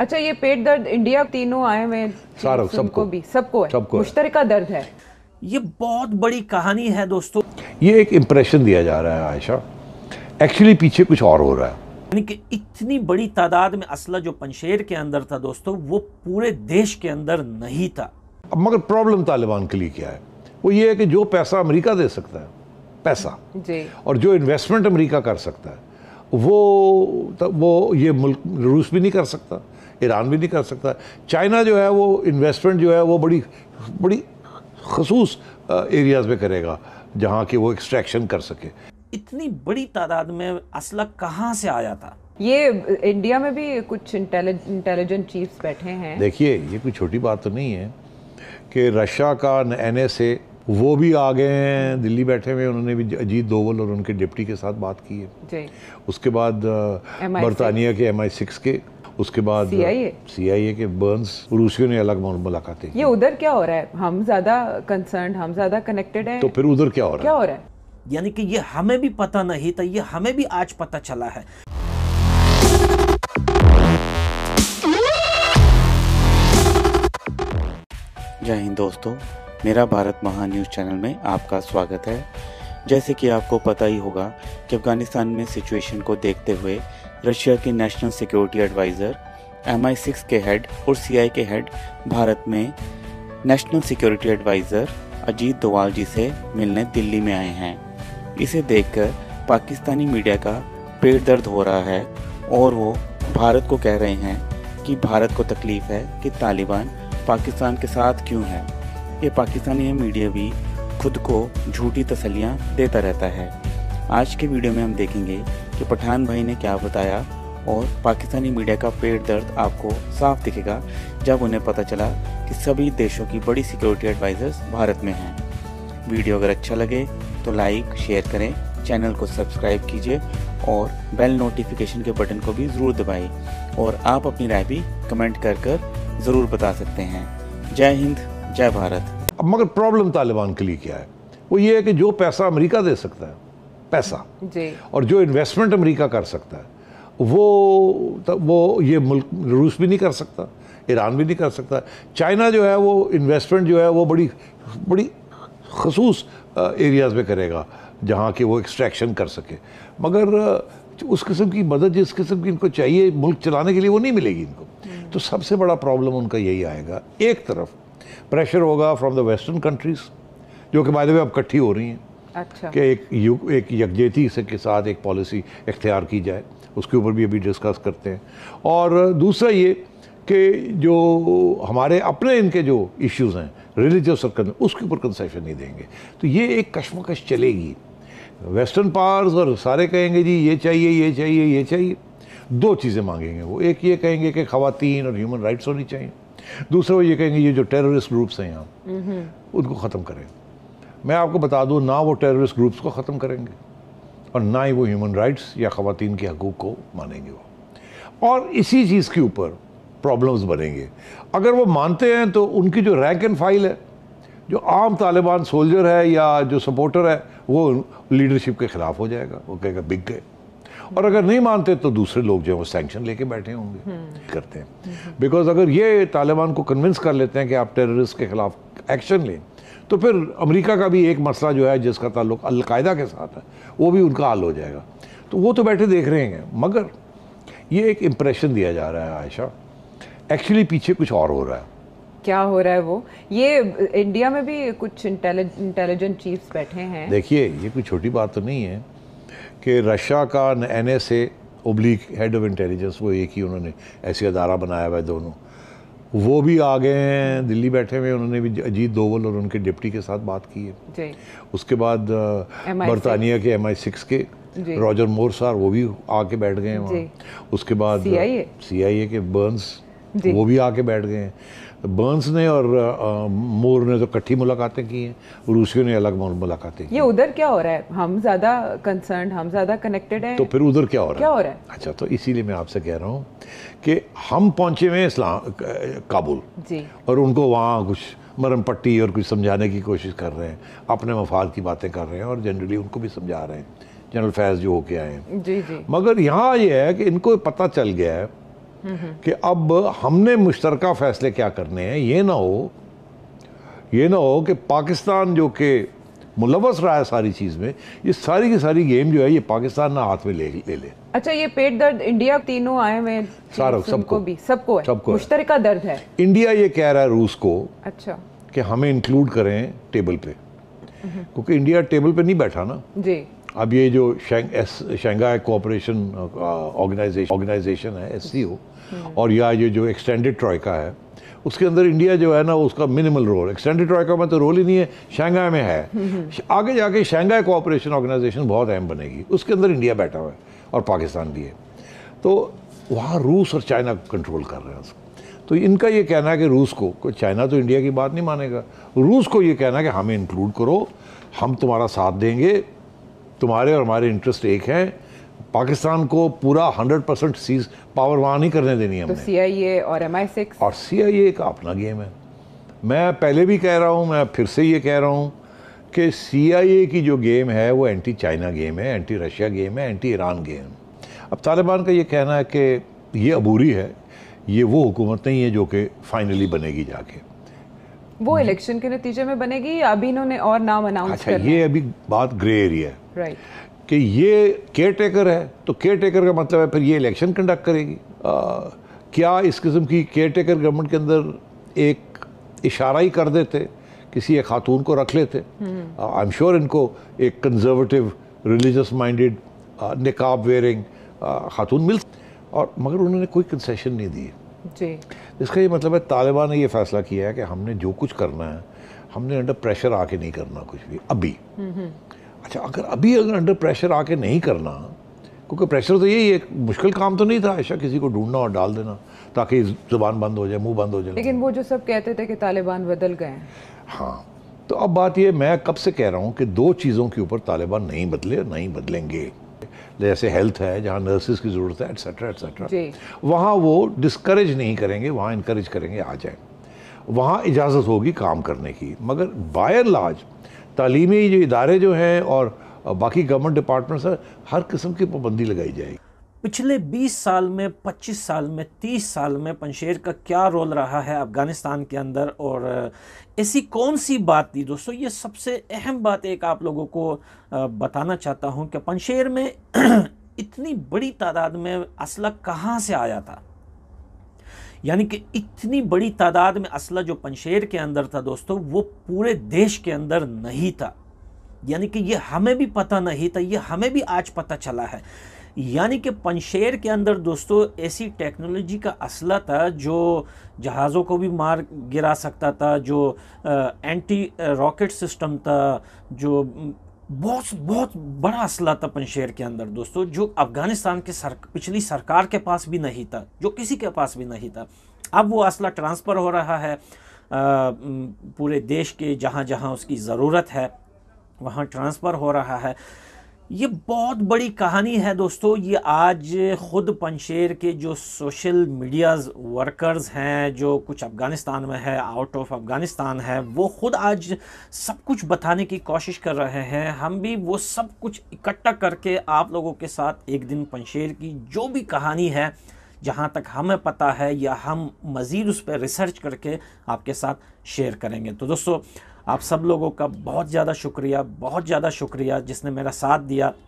अच्छा ये पेट दर्द इंडिया तीनों आए हुए सबको भी सबको है सबको का दर्द है ये बहुत बड़ी कहानी है दोस्तों ये एक इम्प्रेशन दिया जा रहा है आयशा एक्चुअली पीछे कुछ और हो रहा है यानी कि इतनी बड़ी तादाद में असला जो पंशेर के अंदर था दोस्तों वो पूरे देश के अंदर नहीं था अब मगर प्रॉब्लम तालिबान के लिए क्या है वो ये है कि जो पैसा अमेरिका दे सकता है पैसा जी। और जो इन्वेस्टमेंट अमेरिका कर सकता है वो तो वो ये मुल्क रूस भी नहीं कर सकता ईरान भी नहीं कर सकता चाइना जो है वो इन्वेस्टमेंट जो है वो बड़ी बड़ी खसूस एरियाज़ में करेगा जहाँ की वो एक्सट्रैक्शन कर सके इतनी बड़ी तादाद में असला कहाँ से आया था ये इंडिया में भी कुछ इंटेलिजेंट चीफ्स बैठे हैं देखिए ये कोई छोटी बात तो नहीं है कि रशिया का एन एस वो भी आ गए हैं दिल्ली बैठे हुए उन्होंने भी अजीत दोवल और उनके डिप्टी के साथ बात की है उसके बाद बरतानिया के एम आई सिक्स के उसके बाद सीआईए सीआईए के बर्न्स रूसियों ने अलग मुलाकातें ये उधर क्या हो रहा है हम ज्यादा कंसर्न हम ज्यादा कनेक्टेड है तो फिर उधर क्या हो रहा है क्या हो रहा है यानी कि ये हमें भी पता नहीं था ये हमें भी आज पता चला है जय हिंद दोस्तों मेरा भारत महा न्यूज़ चैनल में आपका स्वागत है जैसे कि आपको पता ही होगा कि अफ़गानिस्तान में सिचुएशन को देखते हुए रशिया के national security adviser M I six के हेड और सी आई के हेड भारत में national security adviser Ajit Doval ji से मिलने दिल्ली में आए हैं इसे देखकर पाकिस्तानी मीडिया का पेट दर्द हो रहा है और वो भारत को कह रहे हैं कि भारत को तकलीफ़ है कि तालिबान पाकिस्तान के साथ क्यों है ये पाकिस्तानी मीडिया भी खुद को झूठी तसलियाँ देता रहता है आज के वीडियो में हम देखेंगे कि पठान भाई ने क्या बताया और पाकिस्तानी मीडिया का पेट दर्द आपको साफ दिखेगा जब उन्हें पता चला कि सभी देशों की बड़ी सिक्योरिटी एडवाइजर्स भारत में हैं वीडियो अगर अच्छा लगे तो लाइक शेयर करें चैनल को सब्सक्राइब कीजिए और बेल नोटिफिकेशन के बटन को भी ज़रूर दबाएं और आप अपनी राय भी कमेंट कर कर ज़रूर बता सकते हैं जय हिंद जय भारत अब मगर प्रॉब्लम तालिबान के लिए क्या है वो ये है कि जो पैसा अमेरिका दे सकता है पैसा जी और जो इन्वेस्टमेंट अमेरिका कर सकता है वो तो वो ये मुल्क रूस भी नहीं कर सकता ईरान भी नहीं कर सकता चाइना जो है वो इन्वेस्टमेंट जो है वो बड़ी बड़ी खसूस एरियाज़ में करेगा जहाँ के वो एक्सट्रैक्शन कर सके मगर उस किस्म की मदद जिस किस्म की इनको चाहिए मुल्क चलाने के लिए वो नहीं मिलेगी इनको हम्म। तो सबसे बड़ा प्रॉब्लम उनका यही आएगा एक तरफ प्रेशर होगा फ्रॉम द वेस्टर्न कंट्रीज़ जो कि बाय द वे अब इकट्ठी हो रही हैं अच्छा कि एक युग एक यकजहती से के साथ एक पॉलिसी इख्तियार की जाए उसके ऊपर भी अभी डिस्कस करते हैं और दूसरा ये कि जो हमारे अपने इनके जो इश्यूज हैं रिलीजियस सर्कल उसके ऊपर कंसेशन नहीं देंगे तो ये एक कश्मकश चलेगी वेस्टर्न पावर्स और सारे कहेंगे जी ये चाहिए ये चाहिए ये चाहिए दो चीज़ें मांगेंगे वो एक ये कहेंगे कि खातन और ह्यूमन राइट्स होनी चाहिए दूसरा वो ये कहेंगे ये जो टेररिस्ट ग्रुप्स हैं यहाँ हम्म। उनको ख़त्म करें मैं आपको बता दूँ ना वो टेररिस्ट ग्रुप्स को ख़त्म करेंगे और ना ही वो ह्यूमन राइट्स या ख़वान के हकूक़ को मानेंगे वो और इसी चीज़ के ऊपर प्रॉब्लम्स बनेंगे अगर वो मानते हैं तो उनकी जो रैंक एंड फाइल है जो आम तालिबान सोल्जर है या जो सपोर्टर है वो लीडरशिप के ख़िलाफ़ हो जाएगा वो कहेगा बिक गए और अगर नहीं मानते तो दूसरे लोग जो है वो सेंक्शन लेके बैठे होंगे हम्म। करते हैं बिकॉज हम्म। अगर ये तालिबान को कन्विंस कर लेते हैं कि आप टेररिस्ट के ख़िलाफ़ एक्शन लें तो फिर अमेरिका का भी एक मसला जो है जिसका ताल्लुक अलकायदा के साथ है वो भी उनका हल हो जाएगा तो वो तो बैठे देख रहे हैं मगर ये एक इम्प्रेशन दिया जा रहा है आयशा एक्चुअली पीछे कुछ और हो रहा है क्या हो रहा है वो ये इंडिया में भी कुछ इंटेलिजेंट चीफ्स बैठे हैं देखिए ये कोई छोटी बात तो नहीं है कि रशिया का N S A oblique head of intelligence वो एक ही उन्होंने ऐसे अदारा बनाया हुआ है दोनों वो भी आ गए हैं दिल्ली बैठे हुए उन्होंने भी अजीत दोवल और उनके डिप्टी के साथ बात की है उसके बाद बरतानिया के एम आई सिक्स के रॉजर मोर सार वो भी आके बैठ गए हैं वहाँ उसके बाद सी आई ए के बर्न्स वो भी आके बैठ गए हैं बर्न्स ने और मोर ने तो कट्ठी मुलाकातें की हैं रूसियों ने अलग मुलाकातें की ये उधर क्या हो रहा है हम ज़्यादा कंसर्न हम ज़्यादा कनेक्टेड हैं तो फिर उधर क्या हो रहा है क्या हो रहा है अच्छा तो इसीलिए मैं आपसे कह रहा हूँ कि हम पहुंचे हुए इस्लाम काबुल जी और उनको वहाँ कुछ मरम पट्टी और कुछ समझाने की कोशिश कर रहे हैं अपने मफाद की बातें कर रहे हैं और जनरली उनको भी समझा रहे हैं जनरल फैज़ जो होके आए हैं जी जी मगर यहाँ ये है कि इनको पता चल गया है कि अब हमने मुश्तर फ़ैसले क्या करने हैं ये ना हो ये ना हो कि पाकिस्तान जो कि मुलवस रहा है सारी चीज़ में ये सारी की सारी गेम जो है ये पाकिस्तान ना हाथ में ले ले ले अच्छा ये पेट दर्द इंडिया तीनों आए हुए सबको भी सबको सबको मुश्तर दर्द है इंडिया ये कह रहा है रूस को अच्छा कि हमें इंक्लूड करें टेबल पे हम्म। क्योंकि इंडिया टेबल पे नहीं बैठा ना जी अब ये जो शंघाई कोऑपरेशन ऑर्गेनाइजेशन ऑर्गेनाइजेशन है एस हम्म। और या ये जो एक्सटेंडेड ट्रॉयका है उसके अंदर इंडिया जो है ना उसका मिनिमल रोल एक्सटेंडेड ट्रॉयका में तो रोल ही नहीं है शंघाई में है हम्म। आगे जाके शंघाई कोऑपरेशन ऑर्गेनाइजेशन बहुत अहम बनेगी उसके अंदर इंडिया बैठा हुआ है और पाकिस्तान भी है तो वहाँ रूस और चाइना कंट्रोल कर रहे हैं उसको तो इनका ये कहना है कि रूस को चाइना तो इंडिया की बात नहीं मानेगा रूस को ये कहना है कि हमें इंक्लूड करो हम तुम्हारा साथ देंगे तुम्हारे और हमारे इंटरेस्ट एक है पाकिस्तान को पूरा 100 परसेंट सीज पावर वहाँ नहीं करने देनी तो हमने तो सीआईए और एम और सीआईए का अपना गेम है मैं पहले भी कह रहा हूँ मैं फिर से ये कह रहा हूँ कि सीआईए की जो गेम है वो एंटी चाइना गेम है एंटी रशिया गेम है एंटी ईरान गेम अब तालिबान का ये कहना है कि ये अबूरी है ये वो हुकूमत नहीं है जो कि फाइनली बनेगी जाके वो इलेक्शन के नतीजे में बनेगी अभी इन्होंने और नाम अनाउंस अच्छा ये अभी बात ग्रे एरिया है right. कि ये केयर टेकर है तो केयर टेकर का मतलब है फिर ये इलेक्शन कंडक्ट करेगी आ, क्या इस किस्म की केयर टेकर गवर्नमेंट के अंदर एक इशारा ही कर देते किसी एक खातून को रख लेते आई एम श्योर इनको एक कंजर्वेटिव रिलीजस माइंडेड निकाब वेयरिंग खातून मिल और मगर उन्होंने कोई कंसेशन नहीं दी इसका ये मतलब है तालिबान ने ये फैसला किया है कि हमने जो कुछ करना है हमने अंडर प्रेशर आके नहीं करना कुछ भी अभी हम्म, हम्म। अच्छा अगर अभी अगर अंडर प्रेशर आके नहीं करना क्योंकि प्रेशर तो यही एक मुश्किल काम तो नहीं था ऐसा किसी को ढूंढना और डाल देना ताकि जुबान बंद हो जाए मुंह बंद हो जाए लेकिन वो जो सब कहते थे कि तालिबान बदल गए हाँ तो अब बात ये मैं कब से कह रहा हूँ कि दो चीज़ों के ऊपर तालिबान नहीं बदले नहीं बदलेंगे जैसे हेल्थ है जहाँ नर्सिस की ज़रूरत है एट्सट्रा एट्सट्रा वहाँ वो डिस्करेज नहीं करेंगे वहाँ इनक्रेज करेंगे आ जाए वहाँ इजाज़त होगी काम करने की मगर बायर लाज तालीमी जो इदारे जो हैं और बाकी गवर्नमेंट डिपार्टमेंट्स हैं हर किस्म की पाबंदी लगाई जाएगी पिछले 20 साल में 25 साल में 30 साल में पंशेर का क्या रोल रहा है अफ़गानिस्तान के अंदर और ऐसी कौन सी बात थी दोस्तों ये सबसे अहम बात एक आप लोगों को बताना चाहता हूँ कि पंशेर में इतनी बड़ी तादाद में असला कहाँ से आया था यानी कि इतनी बड़ी तादाद में असला जो पंशेर के अंदर था दोस्तों वो पूरे देश के अंदर नहीं था यानी कि ये हमें भी पता नहीं था ये हमें भी आज पता चला है यानी कि पंशेर के अंदर दोस्तों ऐसी टेक्नोलॉजी का असला था जो जहाज़ों को भी मार गिरा सकता था जो आ, एंटी रॉकेट सिस्टम था जो बहुत बहुत बड़ा असला था पंशेर के अंदर दोस्तों जो अफगानिस्तान के सर, पिछली सरकार के पास भी नहीं था जो किसी के पास भी नहीं था अब वो असला ट्रांसफ़र हो रहा है आ, पूरे देश के जहाँ जहाँ उसकी ज़रूरत है वहाँ ट्रांसफ़र हो रहा है ये बहुत बड़ी कहानी है दोस्तों ये आज ख़ुद पंशेर के जो सोशल मीडियाज़ वर्कर्स हैं जो कुछ अफ़गानिस्तान में है आउट ऑफ अफ़गानिस्तान है वो ख़ुद आज सब कुछ बताने की कोशिश कर रहे हैं हम भी वो सब कुछ इकट्ठा करके आप लोगों के साथ एक दिन पंशेर की जो भी कहानी है जहाँ तक हमें पता है या हम मज़ीद उस पर रिसर्च करके आपके साथ शेयर करेंगे तो दोस्तों आप सब लोगों का बहुत ज़्यादा शुक्रिया बहुत ज़्यादा शुक्रिया जिसने मेरा साथ दिया